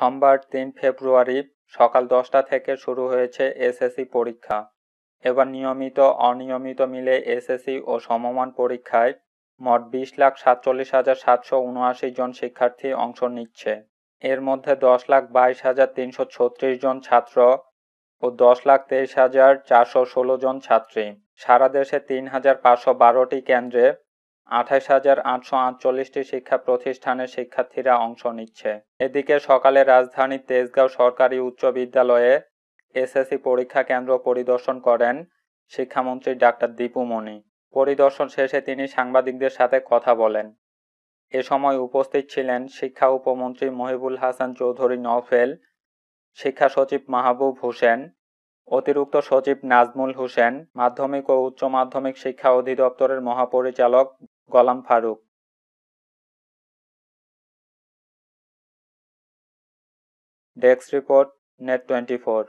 সোমবার তিন ফেব্রুয়ারি সকাল দশটা থেকে শুরু হয়েছে এসএসসি পরীক্ষা এবার নিয়মিত অনিয়মিত মিলে এসএসসি ও সমমান পরীক্ষায় মোট বিশ লাখ সাতচল্লিশ হাজার সাতশো উনআশি জন শিক্ষার্থী অংশ নিচ্ছে এর মধ্যে দশ লাখ বাইশ হাজার তিনশো ছত্রিশ জন ছাত্র ও দশ লাখ তেইশ হাজার চারশো ষোলো জন ছাত্রী সারা দেশে তিন হাজার পাঁচশো বারোটি কেন্দ্রে আঠাশ হাজার আটশো আটচল্লিশটি শিক্ষা প্রতিষ্ঠানের শিক্ষার্থীরা অংশ নিচ্ছে এদিকে সকালে রাজধানীর তেজগাঁও সরকারি উচ্চ বিদ্যালয়ে এসএসসি পরীক্ষা কেন্দ্র পরিদর্শন করেন শিক্ষামন্ত্রী ডাক্তার দীপু মণি পরিদর্শন শেষে তিনি সাংবাদিকদের সাথে কথা বলেন এ সময় উপস্থিত ছিলেন শিক্ষা উপমন্ত্রী মহিবুল হাসান চৌধুরী নফেল শিক্ষা সচিব মাহবুব হোসেন অতিরিক্ত সচিব নাজমুল হোসেন মাধ্যমিক ও উচ্চ মাধ্যমিক শিক্ষা অধিদপ্তরের মহাপরিচালক Golam Faruk desk report net twenty four